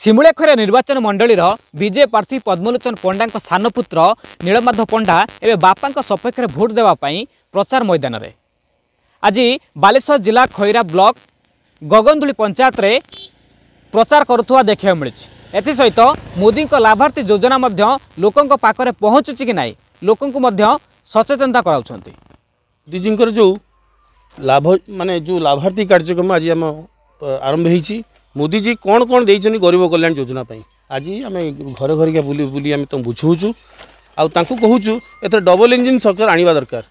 ସିମୁଳାଖେରା ନିର୍ବାଚନ ମଣ୍ଡଳୀର ବିଜେ ପ୍ରାର୍ଥୀ ପଦ୍ମଲୋଚନ ପଣ୍ଡାଙ୍କ ସାନ ପୁତ୍ର ନୀଳମାଧବ ପଣ୍ଡା ଏବେ ବାପାଙ୍କ ସପକ୍ଷରେ ଭୋଟ ଦେବା ପାଇଁ ପ୍ରଚାର ମୈଦାନରେ ଆଜି ବାଲେଶ୍ୱର ଜିଲ୍ଲା ଖଇରା ବ୍ଲକ ଗଗନଦୁଳି ପଞ୍ଚାୟତରେ ପ୍ରଚାର କରୁଥିବା ଦେଖିବାକୁ ମିଳିଛି ଏଥିସହିତ ମୋଦିଙ୍କ ଲାଭାର୍ଥୀ ଯୋଜନା ମଧ୍ୟ ଲୋକଙ୍କ ପାଖରେ ପହଞ୍ଚୁଛି କି ନାହିଁ ଲୋକଙ୍କୁ ମଧ୍ୟ ସଚେତନତା କରାଉଛନ୍ତି ଦିଦିଙ୍କର ଯେଉଁ ଲାଭ ମାନେ ଯେଉଁ ଲାଭାର୍ଥୀ କାର୍ଯ୍ୟକ୍ରମ ଆଜି ଆମ ଆରମ୍ଭ ହୋଇଛି মোদিজি কোণ কোণ দিয়েছেন গরিব কল্যাণ যোজনা পাই আজ আমি ঘরে ঘরে বুলি বুলি আমি তো বুঝাউছু আপনি কুচু এতে ডবল ইঞ্জিন সরকার আনবা দরকার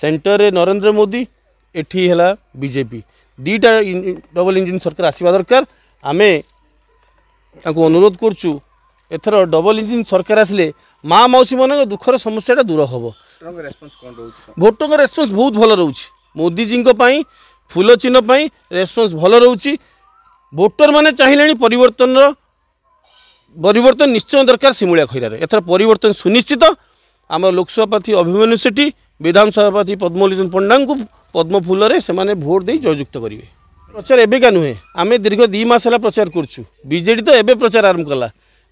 সেন্টরে নরেন্দ্র মোদি এটি হল বিজেপি দুইটা ডবল ইঞ্জিন সরকার আসবা দরকার আমি তাকে অনুরোধ করছু এথর ডবল ইঞ্জিন সরকার আসলে মা মাউসী মান দুঃখর সমস্যাটা দূর হব ভোটর রেসপন্স বহু ভালো রয়েছে মোদিজী ফুল চিহ্ন রেসপন্স ভালো রয়েছে ଭୋଟରମାନେ ଚାହିଁଲେଣି ପରିବର୍ତ୍ତନର ପରିବର୍ତ୍ତନ ନିଶ୍ଚୟ ଦରକାର ସିମୁଳିଆ ଖଇରାରେ ଏଥର ପରିବର୍ତ୍ତନ ସୁନିଶ୍ଚିତ ଆମର ଲୋକସଭାପାର୍ଥୀ ଅଭିମନ୍ୟୁ ସେଠୀ ବିଧାନସଭାପାର୍ଥୀ ପଦ୍ମଲୋଚନ ପଣ୍ଡାଙ୍କୁ ପଦ୍ମଫୁଲରେ ସେମାନେ ଭୋଟ ଦେଇ ଜୟଯୁକ୍ତ କରିବେ ପ୍ରଚାର ଏବେକା ନୁହେଁ ଆମେ ଦୀର୍ଘ ଦୁଇ ମାସ ହେଲା ପ୍ରଚାର କରୁଛୁ ବିଜେଡ଼ି ତ ଏବେ ପ୍ରଚାର ଆରମ୍ଭ କଲା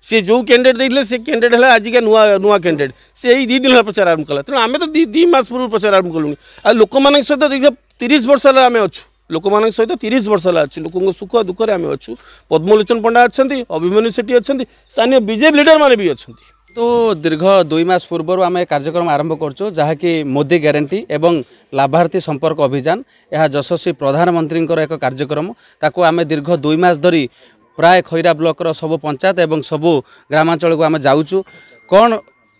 সি যে ক্যাডিডেট দিয়েছিল সে ক্যাডিডেট হল আজিকা নূয়া নূয়া ক্যাডিডেট সে এই দুই দিন হল প্রচার আরম্ভ কলা তেমন আমি তো দুই দুই মাস পূর্ব প্রচার আরম্ভ কলু আর লোক সহ দীর্ঘ তিরিশ বর্ষ হল আমি অছু ଲୋକମାନଙ୍କ ସହିତ ତିରିଶ ବର୍ଷ ହେଲା ଅଛି ଲୋକଙ୍କ ସୁଖ ଦୁଃଖରେ ଆମେ ଅଛୁ ପଦ୍ମଲୋଚନ ପଣ୍ଡା ଅଛନ୍ତି ଅଭିମନ୍ୟୁ ସେଠି ଅଛନ୍ତି ସ୍ଥାନୀୟ ବିଜେପି ଲିଡରମାନେ ବି ଅଛନ୍ତି ତୁ ଦୀର୍ଘ ଦୁଇ ମାସ ପୂର୍ବରୁ ଆମେ କାର୍ଯ୍ୟକ୍ରମ ଆରମ୍ଭ କରୁଛୁ ଯାହାକି ମୋଦି ଗ୍ୟାରେଣ୍ଟି ଏବଂ ଲାଭାର୍ଥୀ ସମ୍ପର୍କ ଅଭିଯାନ ଏହା ଯଶସ୍ୱୀ ପ୍ରଧାନମନ୍ତ୍ରୀଙ୍କର ଏକ କାର୍ଯ୍ୟକ୍ରମ ତାକୁ ଆମେ ଦୀର୍ଘ ଦୁଇ ମାସ ଧରି ପ୍ରାୟ ଖଇରା ବ୍ଲକର ସବୁ ପଞ୍ଚାୟତ ଏବଂ ସବୁ ଗ୍ରାମାଞ୍ଚଳକୁ ଆମେ ଯାଉଛୁ କ'ଣ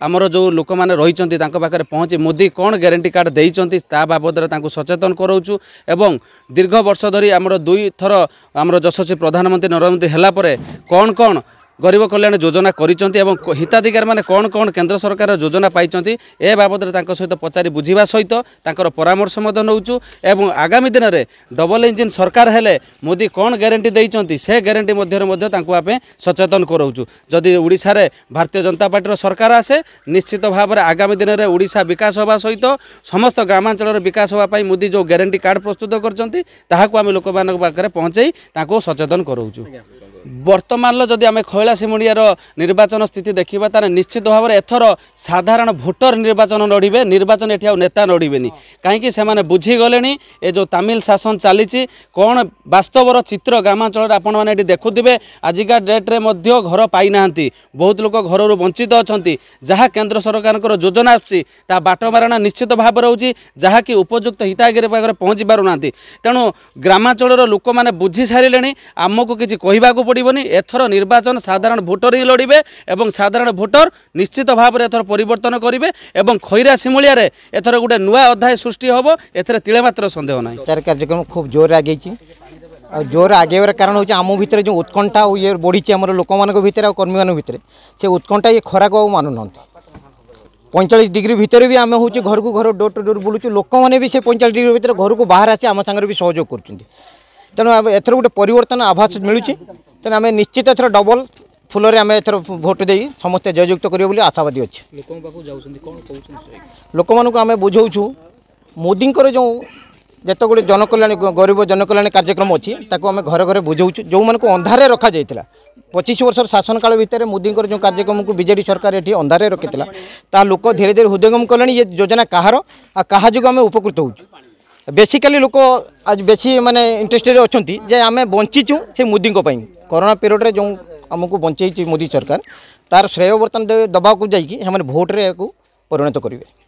ଆମର ଯେଉଁ ଲୋକମାନେ ରହିଛନ୍ତି ତାଙ୍କ ପାଖରେ ପହଞ୍ଚି ମୋଦି କ'ଣ ଗ୍ୟାରେଣ୍ଟି କାର୍ଡ଼ ଦେଇଛନ୍ତି ତା ବାବଦରେ ତାଙ୍କୁ ସଚେତନ କରାଉଛୁ ଏବଂ ଦୀର୍ଘ ବର୍ଷ ଧରି ଆମର ଦୁଇ ଥର ଆମର ଯଶସ୍ୱୀ ପ୍ରଧାନମନ୍ତ୍ରୀ ନରେନ୍ଦ୍ର ମୋଦି ହେଲା ପରେ କ'ଣ କ'ଣ ଗରିବ କଲ୍ୟାଣ ଯୋଜନା କରିଛନ୍ତି ଏବଂ ହିତାଧିକାରୀମାନେ କ'ଣ କ'ଣ କେନ୍ଦ୍ର ସରକାର ଯୋଜନା ପାଇଛନ୍ତି ଏ ବାବଦରେ ତାଙ୍କ ସହିତ ପଚାରି ବୁଝିବା ସହିତ ତାଙ୍କର ପରାମର୍ଶ ମଧ୍ୟ ନେଉଛୁ ଏବଂ ଆଗାମୀ ଦିନରେ ଡବଲ ଇଞ୍ଜିନ୍ ସରକାର ହେଲେ ମୋଦି କ'ଣ ଗ୍ୟାରେଣ୍ଟି ଦେଇଛନ୍ତି ସେ ଗ୍ୟାରେଣ୍ଟି ମଧ୍ୟରେ ମଧ୍ୟ ତାଙ୍କୁ ଆମେ ସଚେତନ କରାଉଛୁ ଯଦି ଓଡ଼ିଶାରେ ଭାରତୀୟ ଜନତା ପାର୍ଟିର ସରକାର ଆସେ ନିଶ୍ଚିତ ଭାବରେ ଆଗାମୀ ଦିନରେ ଓଡ଼ିଶା ବିକାଶ ହେବା ସହିତ ସମସ୍ତ ଗ୍ରାମାଞ୍ଚଳର ବିକାଶ ହେବା ପାଇଁ ମୋଦି ଯେଉଁ ଗ୍ୟାରେଣ୍ଟି କାର୍ଡ଼ ପ୍ରସ୍ତୁତ କରିଛନ୍ତି ତାହାକୁ ଆମେ ଲୋକମାନଙ୍କ ପାଖରେ ପହଞ୍ଚାଇ ତାଙ୍କୁ ସଚେତନ କରାଉଛୁ ବର୍ତ୍ତମାନର ଯଦି ଆମେ ଖଇଳା ସିମୁଡ଼ିଆର ନିର୍ବାଚନ ସ୍ଥିତି ଦେଖିବା ତାହେଲେ ନିଶ୍ଚିତ ଭାବରେ ଏଥର ସାଧାରଣ ଭୋଟର ନିର୍ବାଚନ ଲଢ଼ିବେ ନିର୍ବାଚନ ଏଠି ଆଉ ନେତା ଲଢ଼ିବେନି କାହିଁକି ସେମାନେ ବୁଝିଗଲେଣି ଏ ଯେଉଁ ତାମିଲ ଶାସନ ଚାଲିଛି କ'ଣ ବାସ୍ତବର ଚିତ୍ର ଗ୍ରାମାଞ୍ଚଳରେ ଆପଣମାନେ ଏଠି ଦେଖୁଥିବେ ଆଜିକା ଡେଟ୍ରେ ମଧ୍ୟ ଘର ପାଇନାହାନ୍ତି ବହୁତ ଲୋକ ଘରରୁ ବଞ୍ଚିତ ଅଛନ୍ତି ଯାହା କେନ୍ଦ୍ର ସରକାରଙ୍କର ଯୋଜନା ଆସୁଛି ତା ବାଟମାରଣା ନିଶ୍ଚିତ ଭାବରେ ରହୁଛି ଯାହାକି ଉପଯୁକ୍ତ ହିତାଧିକାରୀ ପାଖରେ ପହଞ୍ଚି ପାରୁନାହାନ୍ତି ତେଣୁ ଗ୍ରାମାଞ୍ଚଳର ଲୋକମାନେ ବୁଝି ସାରିଲେଣି ଆମକୁ କିଛି କହିବାକୁ পড়বনি এথর নির্বাচন সাধারণ ভোটর হি লড়বে এবং সাধারণ ভোটর নিশ্চিত ভাবে এথর পরিবর্তন করবে এবং খৈরা শিমুলিয়ার এথর গোটে নয় অধ্যায় সৃষ্টি হব এতে তিলেমাত্র সন্দেহ নাই তার কার্যক্রম খুব জোরে আগেছি জোর আগেবার কারণ হচ্ছে আমার ভিতরে যে উৎকণ্ঠা ইয়ে বড়িছে আমার লোক ভিতরে কর্মী মান ভিতরে সে উৎকণ্ঠা ইয়ে খরাক আউ মানু না পঁয়চাশ ডিগ্রি ভিতরে বি আমি হচ্ছে ঘরকু ঘর ডোর টু ডোর বুলুছি লোক মানে সে পঁয়চাশ ডিগ্রি ভিতরে ঘরক বাহার আসি আমার সাংরে বি সহযোগ করছেন তেমন এথর গোটে পরিবর্তন আভাস মিলুছে ତେଣୁ ଆମେ ନିଶ୍ଚିତ ଏଥର ଡବଲ ଫୁଲରେ ଆମେ ଏଥର ଭୋଟ ଦେଇ ସମସ୍ତେ ଜୟଯୁକ୍ତ କରିବେ ବୋଲି ଆଶାବାଦୀ ଅଛି ଲୋକଙ୍କ ପାଖକୁ ଯାଉଛନ୍ତି କ'ଣ କହୁଛନ୍ତି ଲୋକମାନଙ୍କୁ ଆମେ ବୁଝାଉଛୁ ମୋଦିଙ୍କର ଯେଉଁ ଯେତେଗୁଡ଼ିଏ ଜନକଲ୍ୟାଣ ଗରିବ ଜନକଲ୍ୟାଣ କାର୍ଯ୍ୟକ୍ରମ ଅଛି ତାକୁ ଆମେ ଘରେ ଘରେ ବୁଝାଉଛୁ ଯେଉଁମାନଙ୍କୁ ଅନ୍ଧାରେ ରଖାଯାଇଥିଲା ପଚିଶ ବର୍ଷର ଶାସନକାଳ ଭିତରେ ମୋଦିଙ୍କର ଯେଉଁ କାର୍ଯ୍ୟକ୍ରମକୁ ବିଜେଡ଼ି ସରକାର ଏଠି ଅନ୍ଧାରେ ରଖିଥିଲା ତା ଲୋକ ଧୀରେ ଧୀରେ ହୃଦୟଙ୍ଗମ କଲେଣି ଇଏ ଯୋଜନା କାହାର ଆଉ କାହା ଯୋଗୁଁ ଆମେ ଉପକୃତ ହେଉଛୁ ବେସିକାଲି ଲୋକ ଆଜି ବେଶୀ ମାନେ ଇଣ୍ଟରେଷ୍ଟେଡ଼ ଅଛନ୍ତି ଯେ ଆମେ ବଞ୍ଚିଛୁ ସେ ମୋଦିଙ୍କ ପାଇଁ करोना पीरियड में जो आमको बचे मोदी सरकार तार श्रेय बर्तन दबाक जाने भोट्रे परिणत करेंगे